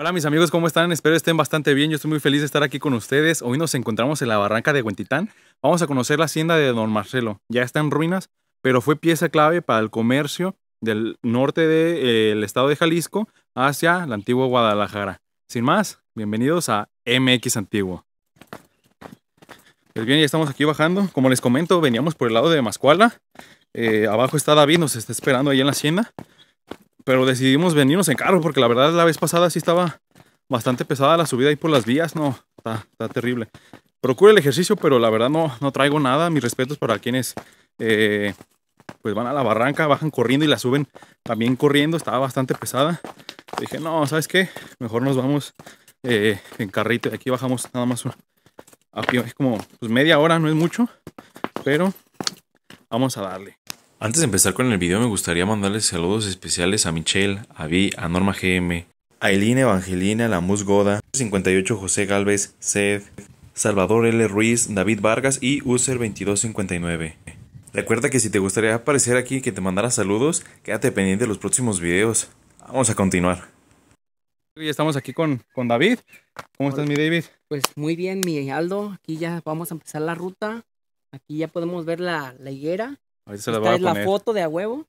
Hola mis amigos, ¿cómo están? Espero estén bastante bien. Yo estoy muy feliz de estar aquí con ustedes. Hoy nos encontramos en la barranca de Huentitán. Vamos a conocer la hacienda de Don Marcelo. Ya está en ruinas, pero fue pieza clave para el comercio del norte del eh, estado de Jalisco hacia la antigua Guadalajara. Sin más, bienvenidos a MX Antiguo. Pues bien, ya estamos aquí bajando. Como les comento, veníamos por el lado de Mascuala. Eh, abajo está David, nos está esperando ahí en la hacienda pero decidimos venirnos en carro porque la verdad la vez pasada sí estaba bastante pesada la subida ahí por las vías, no, está, terrible. Procure el ejercicio, pero la verdad no, no traigo nada. Mis respetos para quienes eh, pues van a la barranca, bajan corriendo y la suben también corriendo, estaba bastante pesada. Dije, no, ¿sabes qué? Mejor nos vamos eh, en carrito. Aquí bajamos nada más es como pues media hora, no es mucho, pero vamos a darle. Antes de empezar con el video me gustaría mandarles saludos especiales a Michelle, a Vi, a Norma GM, a Elina Evangelina, la Mus Goda, 58 José Galvez, Seth, Salvador L. Ruiz, David Vargas y User2259. Recuerda que si te gustaría aparecer aquí que te mandara saludos, quédate pendiente de los próximos videos. Vamos a continuar. Ya estamos aquí con, con David. ¿Cómo estás, mi David? Pues muy bien, mi Aldo. Aquí ya vamos a empezar la ruta. Aquí ya podemos ver la, la higuera se la Esta es la foto de a huevo.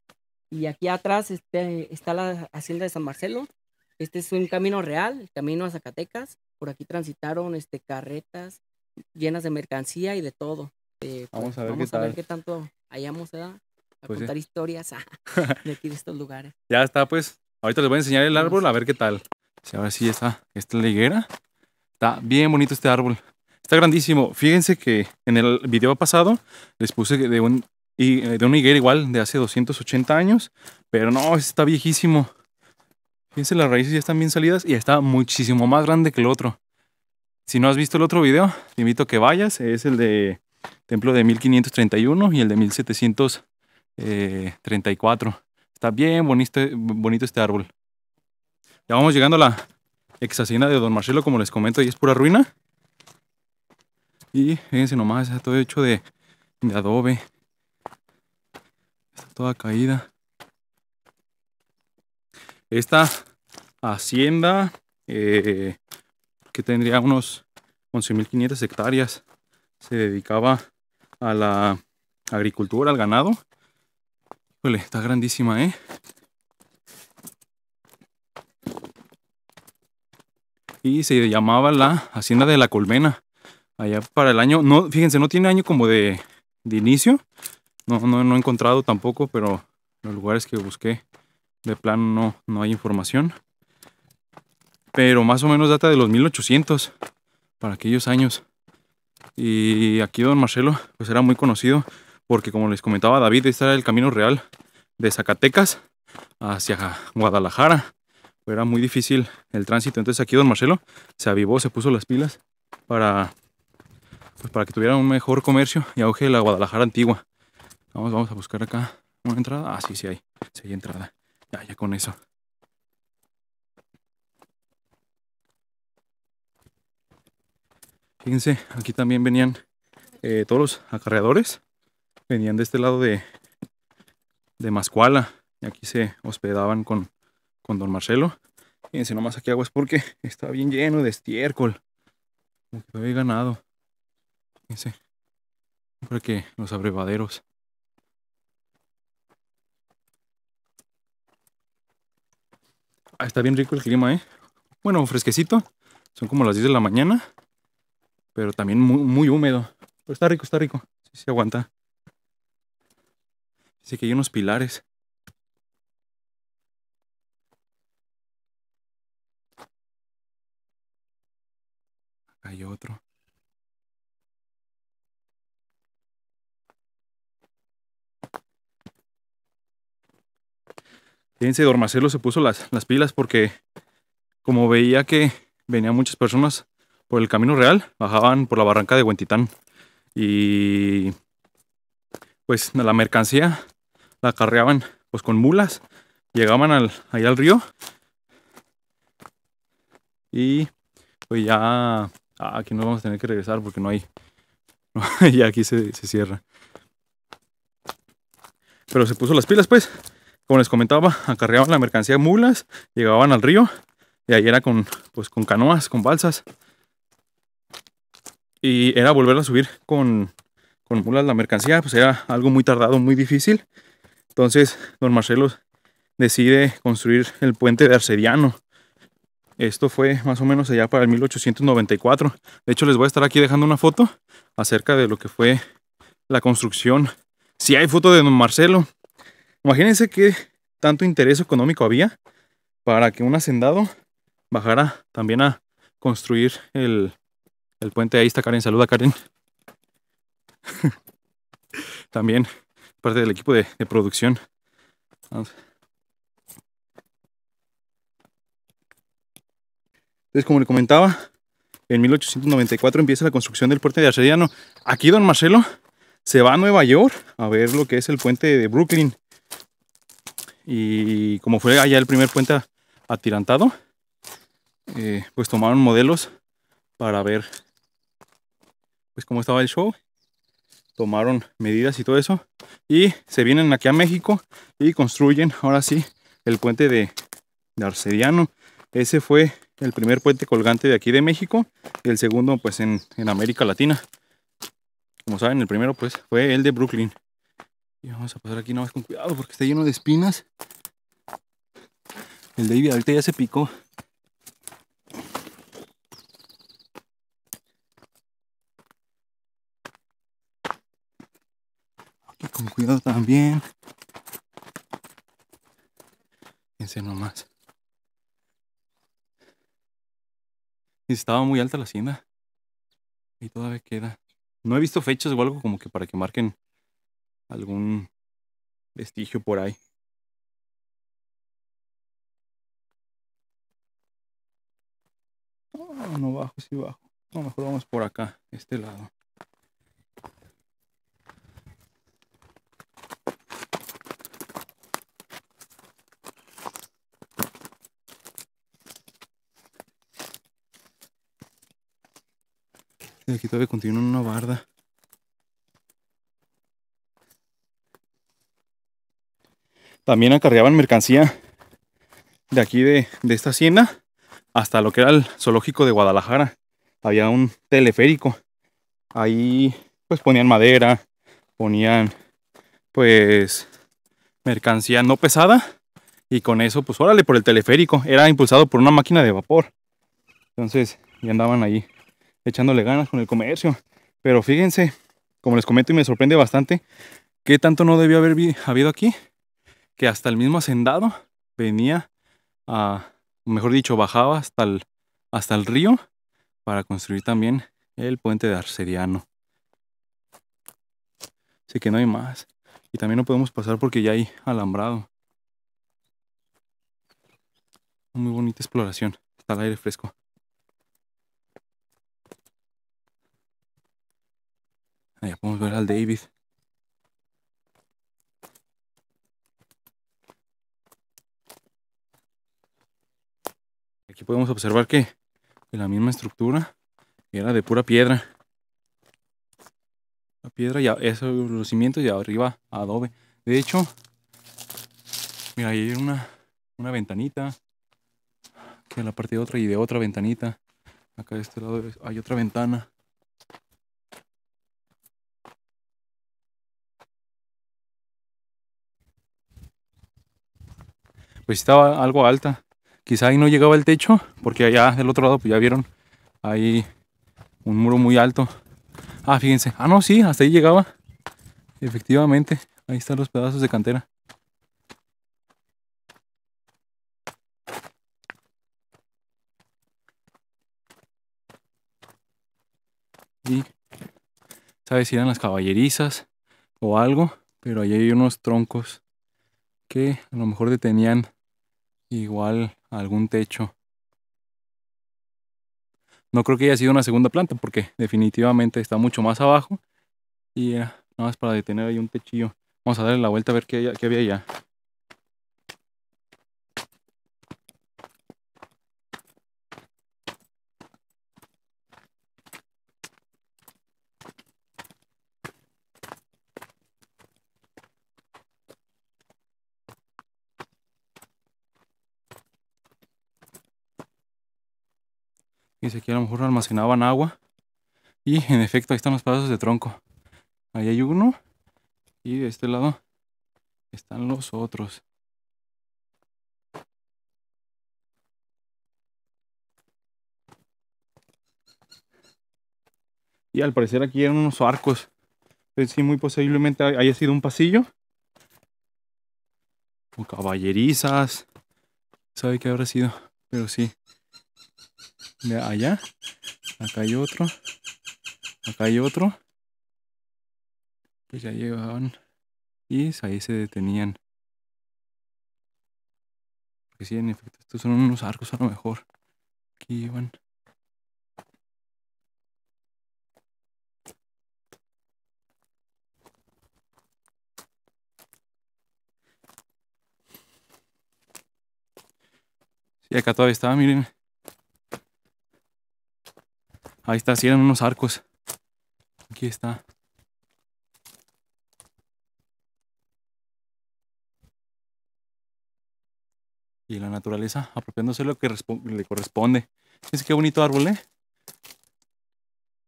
Y aquí atrás este, está la hacienda de San Marcelo. Este es un camino real, el camino a Zacatecas. Por aquí transitaron este, carretas llenas de mercancía y de todo. Eh, pues, vamos a ver, vamos qué, a ver qué tanto hallamos ¿eh? a pues contar historias ah, de aquí de estos lugares. Ya está, pues. Ahorita les voy a enseñar el árbol a ver qué tal. Sí, ahora sí está. Esta liguera. la higuera. Está bien bonito este árbol. Está grandísimo. Fíjense que en el video pasado les puse de un y eh, de un higuera igual, de hace 280 años. Pero no, está viejísimo. Fíjense, las raíces ya están bien salidas y está muchísimo más grande que el otro. Si no has visto el otro video, te invito a que vayas. Es el de templo de 1531 y el de 1734. Eh, está bien bonito, bonito este árbol. Ya vamos llegando a la ex de Don Marcelo, como les comento, y es pura ruina. Y fíjense nomás, está todo hecho de adobe toda caída. Esta hacienda, eh, que tendría unos 11.500 hectáreas, se dedicaba a la agricultura, al ganado. está grandísima, ¿eh? Y se llamaba la Hacienda de la Colmena. Allá para el año, no, fíjense, no tiene año como de, de inicio, no, he encontrado tampoco, pero los lugares que busqué de plano no, no hay información. Pero más o menos data de los 1800, para aquellos años. Y aquí don Marcelo pues era muy conocido porque como les comentaba David, este era el camino real de Zacatecas hacia Guadalajara. era muy difícil el tránsito. Entonces aquí don Marcelo se avivó, se puso las pilas para, pues para que tuviera un mejor comercio y auge la Guadalajara antigua. Vamos, a buscar acá una entrada. Ah, sí, sí hay. Sí hay entrada. Ya, ya con eso. Fíjense, aquí también venían eh, todos los acarreadores. Venían de este lado de, de Mascuala. Y aquí se hospedaban con, Don Marcelo. Fíjense, nomás aquí es porque está bien lleno de estiércol. Como que ganado. Fíjense. Para que los abrevaderos. Ah, está bien rico el clima, ¿eh? Bueno, fresquecito. Son como las 10 de la mañana. Pero también muy, húmedo. Pero está rico, está rico. Sí, se aguanta. Dice que hay unos pilares. Hay otro. Fíjense, Dormacelo se puso las, pilas porque como veía que venían muchas personas por el camino real, bajaban por la barranca de Huentitán y pues la mercancía la carreaban pues con mulas, llegaban al, ahí al río y pues ya ah, aquí nos vamos a tener que regresar porque no hay, Y aquí se cierra. Pero se puso las pilas pues como les comentaba, acarreaban la mercancía de mulas, llegaban al río y ahí era con, pues, con canoas, con balsas. Y era volver a subir con, mulas la mercancía, pues era algo muy tardado, muy difícil. Entonces, don Marcelo decide construir el puente de Arcediano. Esto fue más o menos allá para el 1894. De hecho, les voy a estar aquí dejando una foto acerca de lo que fue la construcción. Si hay foto de don Marcelo, Imagínense que tanto interés económico había para que un hacendado bajara también a construir el, puente. Ahí está Karen, saluda Karen. también parte del equipo de, producción. Entonces, como le comentaba, en 1894 empieza la construcción del puente de Arcediano. Aquí don Marcelo se va a Nueva York a ver lo que es el puente de Brooklyn. Y como fue allá el primer puente atirantado, eh, pues tomaron modelos para ver pues cómo estaba el show. Tomaron medidas y todo eso. Y se vienen aquí a México y construyen ahora sí el puente de, Arcediano. Ese fue el primer puente colgante de aquí de México y el segundo pues en, en América Latina. Como saben, el primero pues fue el de Brooklyn. Y vamos a pasar aquí más con cuidado porque está lleno de espinas. El David ahorita ya se picó. Aquí con cuidado también. Fíjense nomás. Estaba muy alta la hacienda. Y todavía queda. No he visto fechas o algo como que para que marquen algún vestigio por ahí. no bajo, sí bajo. No, mejor vamos por acá, este lado. aquí todavía continúa una barda. también acarreaban mercancía de aquí de, esta hacienda hasta lo que era el zoológico de Guadalajara. Había un teleférico. Ahí pues ponían madera, ponían pues mercancía no pesada y con eso pues órale por el teleférico. Era impulsado por una máquina de vapor. Entonces ya andaban ahí echándole ganas con el comercio. Pero fíjense, como les comento y me sorprende bastante, qué tanto no debió haber habido aquí que hasta el mismo hacendado venía a, mejor dicho, bajaba hasta el, hasta el río para construir también el puente de Arceriano. Así que no hay más. Y también no podemos pasar porque ya hay alambrado. Muy bonita exploración. Está el aire fresco. Allá ah, podemos ver al David. Aquí podemos observar que la misma estructura era de pura piedra. La piedra ya, eso, los cimientos y arriba adobe. De hecho, mira, hay una, una ventanita. Que en la parte de otra y de otra ventanita. Acá de este lado hay otra ventana. Pues estaba algo alta. Quizá ahí no llegaba el techo, porque allá del otro lado, pues ya vieron, ahí un muro muy alto. Ah, fíjense. Ah, no, sí, hasta ahí llegaba. Efectivamente, ahí están los pedazos de cantera. Y, ¿sabes si eran las caballerizas o algo? Pero ahí hay unos troncos que a lo mejor detenían igual algún techo. No creo que haya sido una segunda planta porque definitivamente está mucho más abajo. Y nada más para detener ahí un techillo. Vamos a darle la vuelta a ver qué, qué había allá. Dice que a lo mejor almacenaban agua. Y en efecto, ahí están los pedazos de tronco. Ahí hay uno. Y de este lado están los otros. Y al parecer aquí eran unos arcos. Entonces, eh, sí, muy posiblemente haya sido un pasillo. O caballerizas. Sabe qué habrá sido. Pero sí, allá. Acá hay otro. Acá hay otro. Pues ya llegaban. Y pues ahí se detenían. Porque sí, en efecto, estos son unos arcos a lo mejor. Aquí iban. si acá todavía estaba, miren. Ahí está, si unos arcos. Aquí está. Y la naturaleza apropiándose lo que le corresponde. Fíjense qué bonito árbol, ¿eh?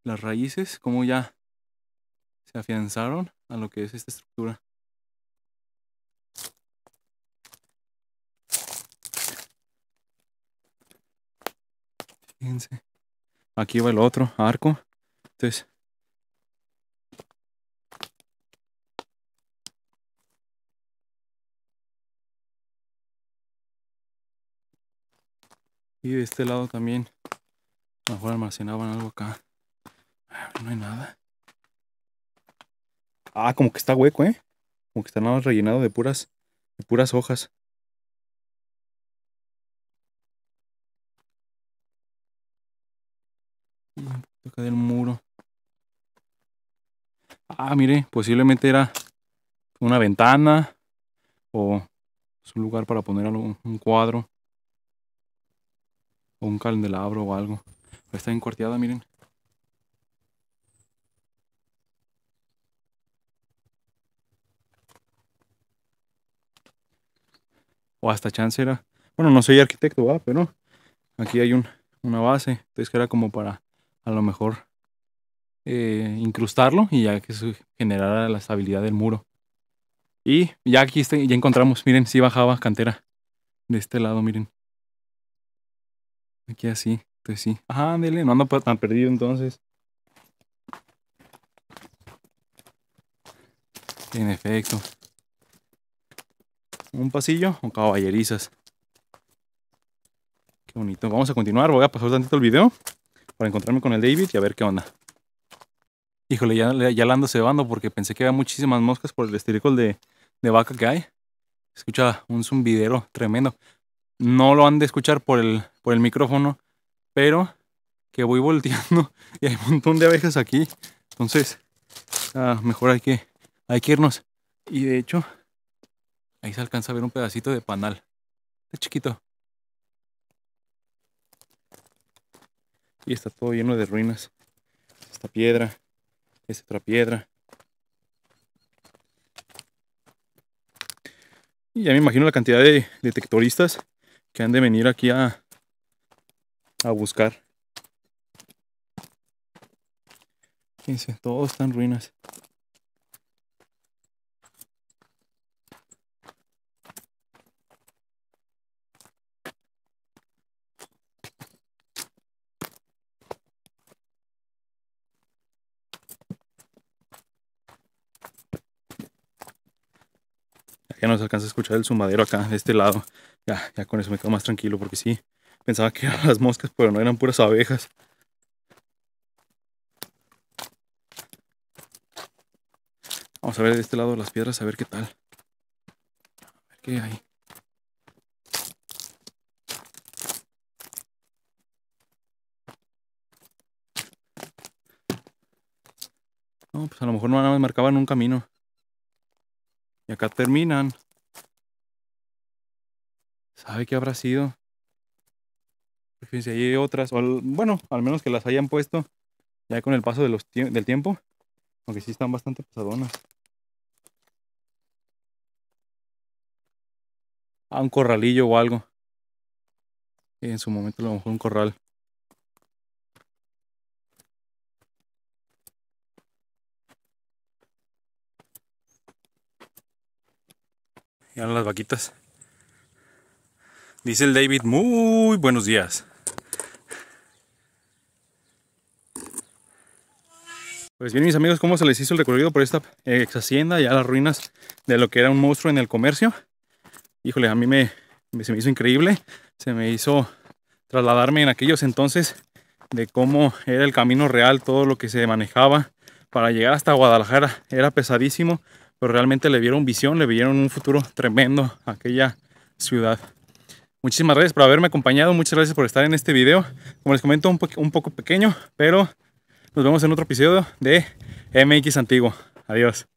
Las raíces, como ya se afianzaron a lo que es esta estructura. Fíjense. Aquí va el otro arco. Entonces. Y de este lado también. A lo mejor almacenaban algo acá. Ah, no hay nada. Ah, como que está hueco, ¿eh? Como que está nada rellenado de puras, de puras hojas. Acá del muro. Ah, mire, posiblemente era una ventana o pues, un lugar para poner un cuadro o un candelabro o algo. Está encuarteada, miren. O hasta chance era. Bueno, no soy arquitecto, pero aquí hay una base. Entonces que era como para a lo mejor eh, incrustarlo y ya que se generara la estabilidad del muro. Y ya aquí ya encontramos, miren, si bajaba cantera de este lado, miren. Aquí así, entonces sí. Ajá, ándele, no ando tan perdido entonces. En efecto. Un pasillo con caballerizas. Qué bonito. Vamos a continuar. Voy a pasar tantito el video para encontrarme con el David y a ver qué onda. Híjole, ya, ya la ando cebando porque pensé que había muchísimas moscas por el estiricol de, de vaca que hay. Escucha un zumbidero tremendo. No lo han de escuchar por el, por el micrófono, pero que voy volteando y hay un montón de abejas aquí. Entonces, ah, mejor hay que, hay que irnos. Y de hecho, ahí se alcanza a ver un pedacito de panal. Está chiquito. y está todo lleno de ruinas. Esta piedra, esta otra piedra. Y ya me imagino la cantidad de detectoristas que han de venir aquí a, a buscar. Fíjense, todo está en ruinas. ya nos alcanza a escuchar el sumadero acá, de este lado. Ya, ya con eso me quedo más tranquilo porque sí, pensaba que eran las moscas, pero no eran puras abejas. Vamos a ver de este lado las piedras, a ver qué tal. A ver qué hay. No, pues a lo mejor no nada más marcaban un camino acá terminan. ¿Sabe qué habrá sido? Pues fíjense, hay otras, bueno, al menos que las hayan puesto ya con el paso del tiempo, aunque sí están bastante pesadonas. A un corralillo o algo. En su momento a lo mejor un corral. las vaquitas. Dice el David, muy buenos días. Pues bien mis amigos, ¿cómo se les hizo el recorrido por esta eh, ex hacienda? Ya las ruinas de lo que era un monstruo en el comercio. Híjole, a mí me, se me hizo increíble. Se me hizo trasladarme en aquellos entonces de cómo era el camino real, todo lo que se manejaba para llegar hasta Guadalajara. Era pesadísimo pero pues, realmente le dieron visión, le dieron un futuro tremendo a aquella ciudad. Muchísimas gracias por haberme acompañado, muchas gracias por estar en este video. Como les comento, un, un poco pequeño, pero nos vemos en otro episodio de MX Antiguo. Adiós.